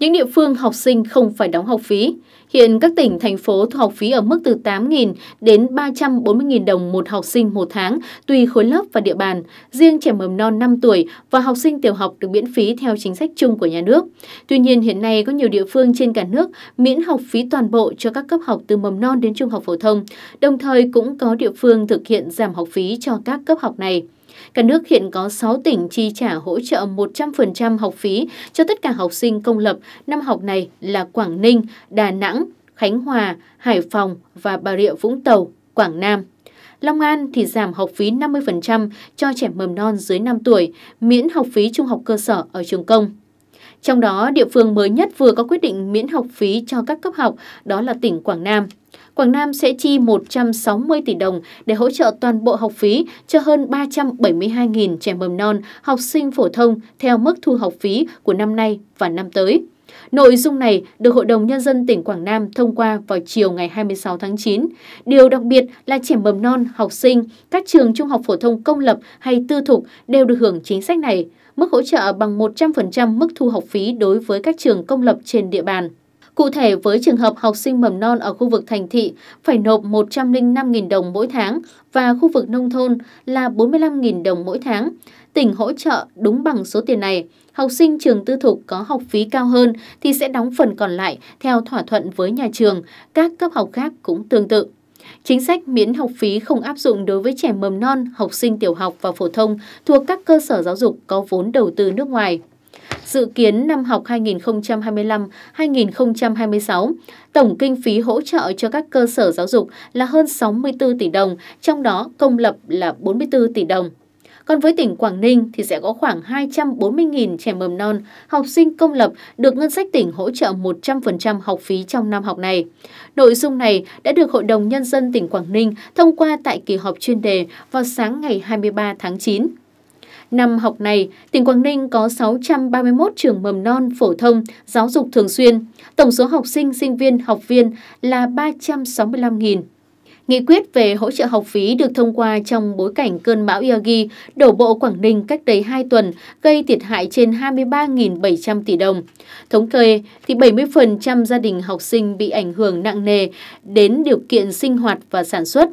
Những địa phương học sinh không phải đóng học phí. Hiện các tỉnh, thành phố thu học phí ở mức từ 8.000 đến 340.000 đồng một học sinh một tháng, tùy khối lớp và địa bàn. Riêng trẻ mầm non 5 tuổi và học sinh tiểu học được miễn phí theo chính sách chung của nhà nước. Tuy nhiên, hiện nay có nhiều địa phương trên cả nước miễn học phí toàn bộ cho các cấp học từ mầm non đến trung học phổ thông, đồng thời cũng có địa phương thực hiện giảm học phí cho các cấp học này. Cả nước hiện có 6 tỉnh chi trả hỗ trợ 100% học phí cho tất cả học sinh công lập năm học này là Quảng Ninh, Đà Nẵng, Khánh Hòa, Hải Phòng và Bà Rịa Vũng Tàu, Quảng Nam. Long An thì giảm học phí 50% cho trẻ mầm non dưới 5 tuổi, miễn học phí trung học cơ sở ở trường công. Trong đó, địa phương mới nhất vừa có quyết định miễn học phí cho các cấp học, đó là tỉnh Quảng Nam. Quảng Nam sẽ chi 160 tỷ đồng để hỗ trợ toàn bộ học phí cho hơn 372.000 trẻ mầm non, học sinh phổ thông theo mức thu học phí của năm nay và năm tới. Nội dung này được Hội đồng Nhân dân tỉnh Quảng Nam thông qua vào chiều ngày 26 tháng 9. Điều đặc biệt là trẻ mầm non, học sinh, các trường trung học phổ thông công lập hay tư thục đều được hưởng chính sách này, mức hỗ trợ bằng 100% mức thu học phí đối với các trường công lập trên địa bàn. Cụ thể, với trường hợp học sinh mầm non ở khu vực thành thị phải nộp 105.000 đồng mỗi tháng và khu vực nông thôn là 45.000 đồng mỗi tháng. Tỉnh hỗ trợ đúng bằng số tiền này. Học sinh trường tư thục có học phí cao hơn thì sẽ đóng phần còn lại theo thỏa thuận với nhà trường, các cấp học khác cũng tương tự. Chính sách miễn học phí không áp dụng đối với trẻ mầm non, học sinh tiểu học và phổ thông thuộc các cơ sở giáo dục có vốn đầu tư nước ngoài. Dự kiến năm học 2025-2026, tổng kinh phí hỗ trợ cho các cơ sở giáo dục là hơn 64 tỷ đồng, trong đó công lập là 44 tỷ đồng. Còn với tỉnh Quảng Ninh thì sẽ có khoảng 240.000 trẻ mầm non, học sinh công lập được ngân sách tỉnh hỗ trợ 100% học phí trong năm học này. Nội dung này đã được Hội đồng Nhân dân tỉnh Quảng Ninh thông qua tại kỳ họp chuyên đề vào sáng ngày 23 tháng 9. Năm học này, tỉnh Quảng Ninh có 631 trường mầm non phổ thông giáo dục thường xuyên. Tổng số học sinh, sinh viên, học viên là 365.000. Nghị quyết về hỗ trợ học phí được thông qua trong bối cảnh cơn bão Yagi đổ bộ Quảng Ninh cách đây 2 tuần, gây thiệt hại trên 23.700 tỷ đồng. Thống kê, thì 70% gia đình học sinh bị ảnh hưởng nặng nề đến điều kiện sinh hoạt và sản xuất.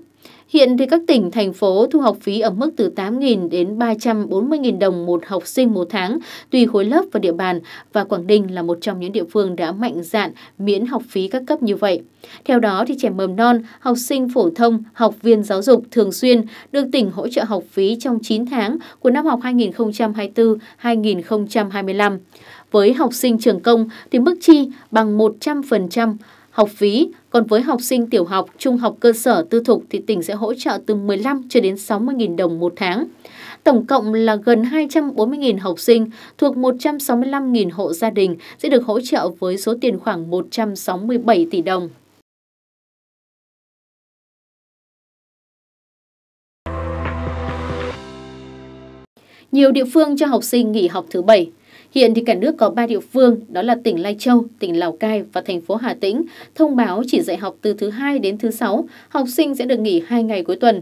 Hiện thì các tỉnh, thành phố thu học phí ở mức từ 8.000 đến 340.000 đồng một học sinh một tháng, tùy khối lớp và địa bàn, và Quảng Ninh là một trong những địa phương đã mạnh dạn miễn học phí các cấp như vậy. Theo đó, thì trẻ mầm non, học sinh phổ thông, học viên giáo dục thường xuyên được tỉnh hỗ trợ học phí trong 9 tháng của năm học 2024-2025. Với học sinh trường công thì mức chi bằng 100% học phí còn với học sinh tiểu học, trung học cơ sở tư thục thì tỉnh sẽ hỗ trợ từ 15 cho đến 60.000 đồng một tháng. Tổng cộng là gần 240.000 học sinh thuộc 165.000 hộ gia đình sẽ được hỗ trợ với số tiền khoảng 167 tỷ đồng. Nhiều địa phương cho học sinh nghỉ học thứ bảy. Hiện thì cả nước có 3 địa phương, đó là tỉnh Lai Châu, tỉnh Lào Cai và thành phố Hà Tĩnh, thông báo chỉ dạy học từ thứ hai đến thứ sáu, học sinh sẽ được nghỉ 2 ngày cuối tuần.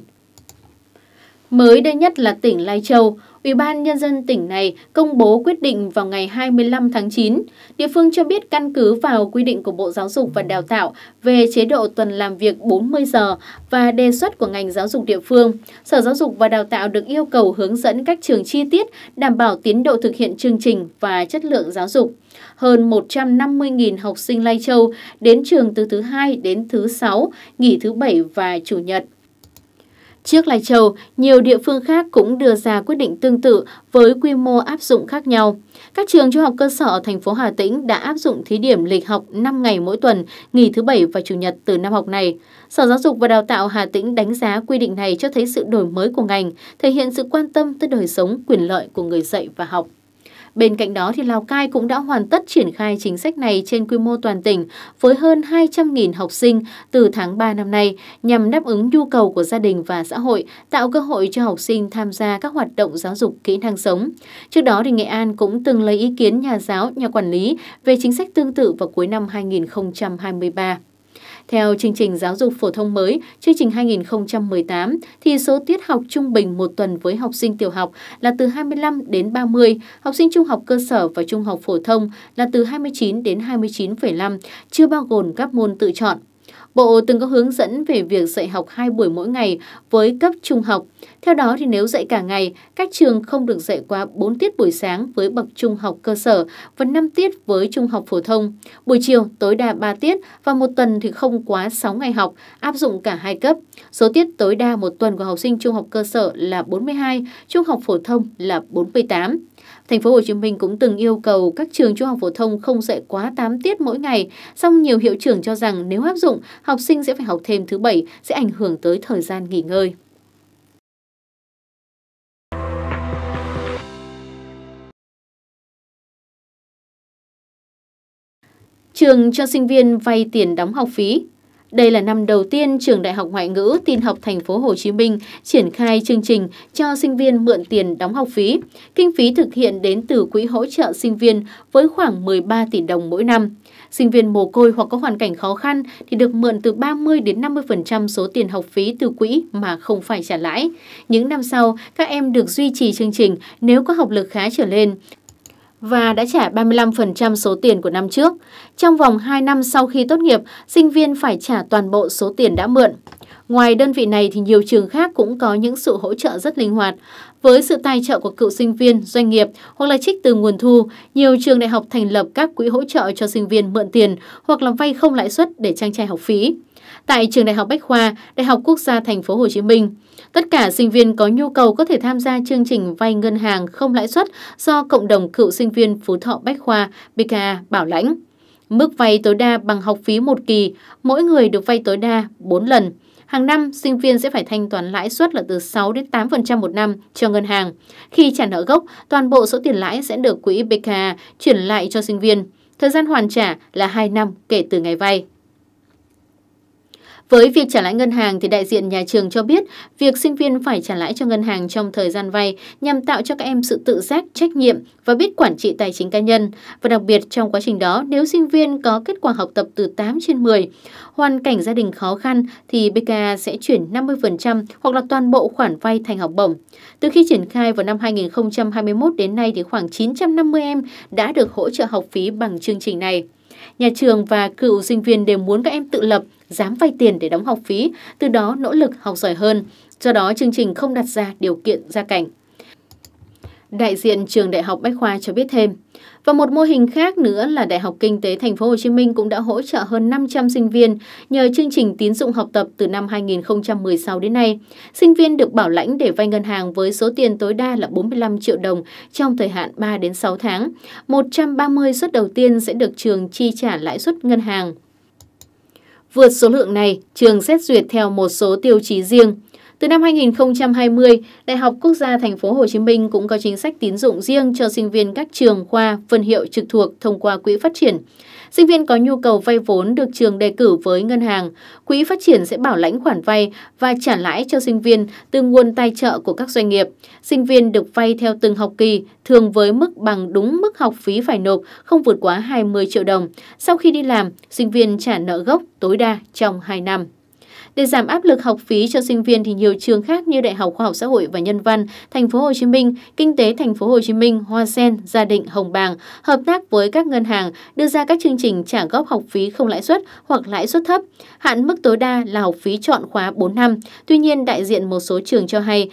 Mới đây nhất là tỉnh Lai Châu, Ủy ban Nhân dân tỉnh này công bố quyết định vào ngày 25 tháng 9. Địa phương cho biết căn cứ vào quy định của Bộ Giáo dục và Đào tạo về chế độ tuần làm việc 40 giờ và đề xuất của ngành giáo dục địa phương. Sở Giáo dục và Đào tạo được yêu cầu hướng dẫn các trường chi tiết đảm bảo tiến độ thực hiện chương trình và chất lượng giáo dục. Hơn 150.000 học sinh Lai Châu đến trường từ thứ hai đến thứ sáu, nghỉ thứ bảy và chủ nhật. Trước Lai Châu, nhiều địa phương khác cũng đưa ra quyết định tương tự với quy mô áp dụng khác nhau. Các trường trung học cơ sở ở thành phố Hà Tĩnh đã áp dụng thí điểm lịch học 5 ngày mỗi tuần, nghỉ thứ Bảy và Chủ nhật từ năm học này. Sở Giáo dục và Đào tạo Hà Tĩnh đánh giá quy định này cho thấy sự đổi mới của ngành, thể hiện sự quan tâm tới đời sống, quyền lợi của người dạy và học. Bên cạnh đó, thì Lào Cai cũng đã hoàn tất triển khai chính sách này trên quy mô toàn tỉnh với hơn 200.000 học sinh từ tháng 3 năm nay nhằm đáp ứng nhu cầu của gia đình và xã hội, tạo cơ hội cho học sinh tham gia các hoạt động giáo dục kỹ năng sống. Trước đó, thì Nghệ An cũng từng lấy ý kiến nhà giáo, nhà quản lý về chính sách tương tự vào cuối năm 2023. Theo chương trình giáo dục phổ thông mới, chương trình 2018, thì số tiết học trung bình một tuần với học sinh tiểu học là từ 25 đến 30, học sinh trung học cơ sở và trung học phổ thông là từ 29 đến 29,5, chưa bao gồm các môn tự chọn. Bộ từng có hướng dẫn về việc dạy học 2 buổi mỗi ngày với cấp trung học. Theo đó thì nếu dạy cả ngày, các trường không được dạy quá 4 tiết buổi sáng với bậc trung học cơ sở và 5 tiết với trung học phổ thông. Buổi chiều tối đa 3 tiết và một tuần thì không quá 6 ngày học, áp dụng cả hai cấp. Số tiết tối đa một tuần của học sinh trung học cơ sở là 42, trung học phổ thông là 48. Thành phố Hồ Chí Minh cũng từng yêu cầu các trường trung học phổ thông không dạy quá 8 tiết mỗi ngày, song nhiều hiệu trưởng cho rằng nếu áp dụng, học sinh sẽ phải học thêm thứ bảy sẽ ảnh hưởng tới thời gian nghỉ ngơi. Trường cho sinh viên vay tiền đóng học phí, đây là năm đầu tiên Trường Đại học Ngoại ngữ Tin học Thành phố Hồ Chí Minh triển khai chương trình cho sinh viên mượn tiền đóng học phí. Kinh phí thực hiện đến từ quỹ hỗ trợ sinh viên với khoảng 13 tỷ đồng mỗi năm. Sinh viên mồ côi hoặc có hoàn cảnh khó khăn thì được mượn từ 30 đến 50% số tiền học phí từ quỹ mà không phải trả lãi. Những năm sau, các em được duy trì chương trình nếu có học lực khá trở lên và đã trả 35% số tiền của năm trước. Trong vòng 2 năm sau khi tốt nghiệp, sinh viên phải trả toàn bộ số tiền đã mượn. Ngoài đơn vị này thì nhiều trường khác cũng có những sự hỗ trợ rất linh hoạt. Với sự tài trợ của cựu sinh viên, doanh nghiệp hoặc là trích từ nguồn thu, nhiều trường đại học thành lập các quỹ hỗ trợ cho sinh viên mượn tiền hoặc là vay không lãi suất để trang trải học phí. Tại trường Đại học Bách khoa, Đại học Quốc gia Thành phố Hồ Chí Minh, Tất cả sinh viên có nhu cầu có thể tham gia chương trình vay ngân hàng không lãi suất do Cộng đồng Cựu Sinh viên Phú Thọ Bách Khoa BKA bảo lãnh. Mức vay tối đa bằng học phí một kỳ, mỗi người được vay tối đa 4 lần. Hàng năm, sinh viên sẽ phải thanh toán lãi suất là từ 6 đến 8% một năm cho ngân hàng. Khi trả nợ gốc, toàn bộ số tiền lãi sẽ được quỹ BKA chuyển lại cho sinh viên. Thời gian hoàn trả là 2 năm kể từ ngày vay. Với việc trả lãi ngân hàng thì đại diện nhà trường cho biết việc sinh viên phải trả lãi cho ngân hàng trong thời gian vay nhằm tạo cho các em sự tự giác, trách nhiệm và biết quản trị tài chính cá nhân. Và đặc biệt trong quá trình đó, nếu sinh viên có kết quả học tập từ 8 trên 10, hoàn cảnh gia đình khó khăn thì BKA sẽ chuyển 50% hoặc là toàn bộ khoản vay thành học bổng. Từ khi triển khai vào năm 2021 đến nay thì khoảng 950 em đã được hỗ trợ học phí bằng chương trình này. Nhà trường và cựu sinh viên đều muốn các em tự lập, dám vay tiền để đóng học phí, từ đó nỗ lực học giỏi hơn. Do đó, chương trình không đặt ra điều kiện gia cảnh. Đại diện trường Đại học Bách khoa cho biết thêm. Và một mô hình khác nữa là Đại học Kinh tế Thành phố Hồ Chí Minh cũng đã hỗ trợ hơn 500 sinh viên nhờ chương trình tín dụng học tập từ năm 2016 đến nay. Sinh viên được bảo lãnh để vay ngân hàng với số tiền tối đa là 45 triệu đồng trong thời hạn 3 đến 6 tháng. 130 suất đầu tiên sẽ được trường chi trả lãi suất ngân hàng. Vượt số lượng này, trường xét duyệt theo một số tiêu chí riêng. Từ năm 2020, Đại học Quốc gia Thành phố Hồ Chí Minh cũng có chính sách tín dụng riêng cho sinh viên các trường khoa, phân hiệu trực thuộc thông qua quỹ phát triển. Sinh viên có nhu cầu vay vốn được trường đề cử với ngân hàng, quỹ phát triển sẽ bảo lãnh khoản vay và trả lãi cho sinh viên từ nguồn tài trợ của các doanh nghiệp. Sinh viên được vay theo từng học kỳ, thường với mức bằng đúng mức học phí phải nộp, không vượt quá 20 triệu đồng. Sau khi đi làm, sinh viên trả nợ gốc tối đa trong 2 năm. Để giảm áp lực học phí cho sinh viên thì nhiều trường khác như Đại học Khoa học Xã hội và Nhân văn, Thành phố Hồ Chí Minh, Kinh tế Thành phố Hồ Chí Minh, Hoa Sen, Gia Định, Hồng Bàng hợp tác với các ngân hàng đưa ra các chương trình trả góp học phí không lãi suất hoặc lãi suất thấp, hạn mức tối đa là học phí chọn khóa 4 năm. Tuy nhiên, đại diện một số trường cho hay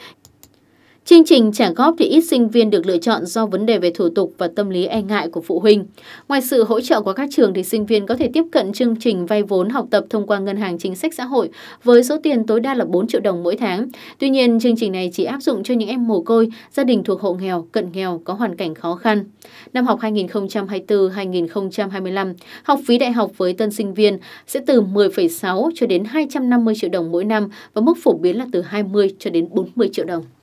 Chương trình trả góp thì ít sinh viên được lựa chọn do vấn đề về thủ tục và tâm lý e ngại của phụ huynh. Ngoài sự hỗ trợ của các trường thì sinh viên có thể tiếp cận chương trình vay vốn học tập thông qua ngân hàng chính sách xã hội với số tiền tối đa là 4 triệu đồng mỗi tháng. Tuy nhiên, chương trình này chỉ áp dụng cho những em mồ côi, gia đình thuộc hộ nghèo, cận nghèo có hoàn cảnh khó khăn. Năm học 2024-2025, học phí đại học với tân sinh viên sẽ từ 10,6 cho đến 250 triệu đồng mỗi năm và mức phổ biến là từ 20 cho đến 40 triệu đồng.